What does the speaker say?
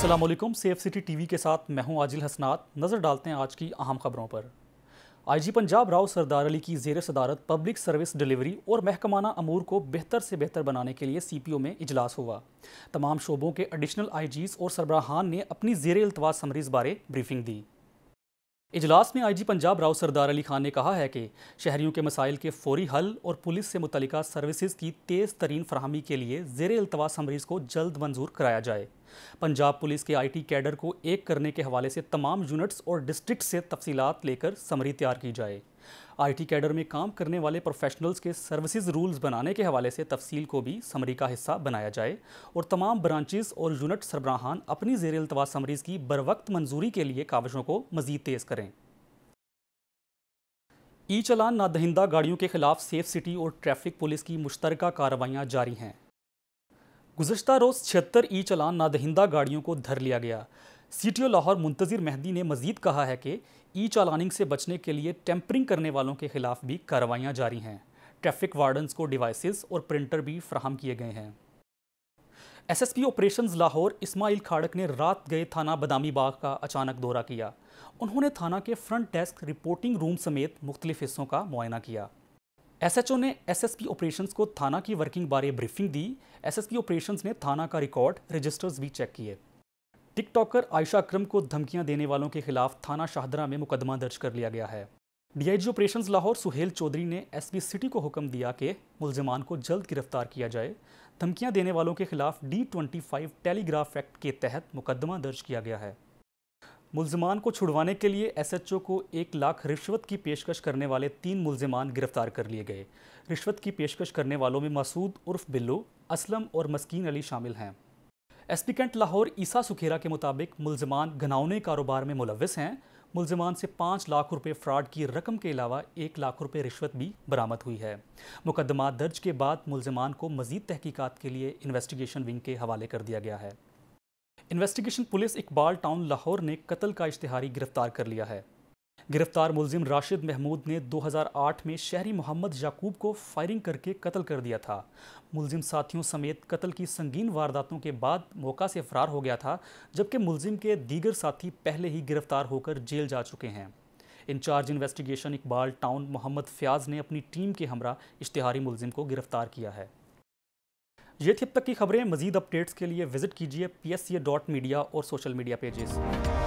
Aslam C F T TV के साथ मैं हूं आजिल हसनात नज़र डालते हैं आज की अहम खबरों पर आईजी पंजाब राव सरदार अली की जेर सदारत पब्लिक सर्विस डिलीवरी और महकमाना अमूर को बेहतर से बेहतर बनाने के लिए सीपीओ में इजलास हुआ तमाम शोबों के एडिशनल आईजीज़ और सरबराहान ने अपनी जेर अल्तवा समरीज बारे ब्रीफिंग दी इजलास में आईजी पंजाब राव सरदार अली खान ने कहा है कि शहरियों के मसाइल के फौरी हल और पुलिस से मुतल सर्विसेज की तेज़ तरीन फ्राहमी के लिए जेर अल्तवा समरीज़ को जल्द मंजूर कराया जाए पंजाब पुलिस के आईटी कैडर को एक करने के हवाले से तमाम यूनिट्स और डिस्ट्रिक्ट से तफसीत लेकर समरी तैयार की जाए आईटी कैडर में काम करने वाले प्रोफेशनल्स के सर्विसेज रूल्स बनाने के हवाले से तफसील को भी समरी का हिस्सा बनाया जाए और तमाम ब्रांचेस और यूनिट सरबराहान अपनी जेर अल्तवा समरीज की बर वक्त मंजूरी के लिए कागजों को मजीद तेज़ करें ई चलान नादहिंदा गाड़ियों के खिलाफ सेफ सिटी और ट्रैफिक पुलिस की मुश्तर कार्रवाइयाँ जारी हैं गुजशत रोज़ छिहत्तर ई चलान नादहिंदा गाड़ियों को धर लिया गया सी लाहौर मुंतजिर मेहदी ने मजीद कहा है कि ई चालानिंग से बचने के लिए टेम्परिंग करने वालों के खिलाफ भी कार्रवाइयाँ जारी हैं ट्रैफिक वार्डन्स को डिवाइसेस और प्रिंटर भी फ्राहम किए गए हैं एसएसपी ऑपरेशंस लाहौर इस्माइल खाड़क ने रात गए थाना बदामी बाग का अचानक दौरा किया उन्होंने थाना के फ्रंट डेस्क रिपोर्टिंग रूम समेत मुख्तलिफ हिस्सों का मुआयना किया एसएचओ ने एसएसपी ऑपरेशंस को थाना की वर्किंग बारे ब्रीफिंग दी एसएसपी ऑपरेशंस ने थाना का रिकॉर्ड रजिस्टर्स भी चेक किए टिकटॉकर आयशा अक्रम को धमकियां देने वालों के खिलाफ थाना शाहदरा में मुकदमा दर्ज कर लिया गया है डीआईजी ऑपरेशंस लाहौर सुहेल चौधरी ने एसपी सिटी को हुक्म दिया कि मुलजमान को जल्द गिरफ्तार किया जाए धमकियां देने वालों के खिलाफ D twenty five telegraph act के तहत मुकदमा दर्ज किया गया है मुलजमान को छुड़वाने के लिए एसएचओ को एक लाख रिश्वत की पेशकश करने वाले तीन मुलजमान गिरफ्तार कर लिए गए रिश्वत की पेशकश करने वालों में मसूद उर्फ बिल्लू असलम और मस्कीन अली शामिल हैं कैंट लाहौर ईसा सुखेरा के मुताबिक मुलजमान घनौने कारोबार में मुलविस हैं मुलजमान से पाँच लाख रुपए फ्रॉड की रकम के अलावा एक लाख रुपए रिश्वत भी बरामद हुई है मुकदमा दर्ज के बाद मुलजमान को मजीद तहकीकात के लिए इन्वेस्टिगेशन विंग के हवाले कर दिया गया है investigation police Iqbal town Lahore ने कत्ल का इश्तहारी गिरफ्तार कर लिया है गिरफ्तार मुलजिम राशिद महमूद ने 2008 में शहरी मोहम्मद याकूब को फायरिंग करके कत्ल कर दिया था मुलजिम साथियों समेत कत्ल की संगीन वारदातों के बाद मौका से फरार हो गया था जबकि मुलजिम के दीगर साथी पहले ही गिरफ्तार होकर जेल जा चुके हैं in charge investigation Iqbal Town Mohammad Fayyaz ने अपनी टीम के हमरा इश्तहारी मुलजिम को गिरफ्तार किया है ये थी अब तक की खबरें मजीद अपडेट्स के लिए विजिट कीजिए P S C dot media और सोशल मीडिया पेजेस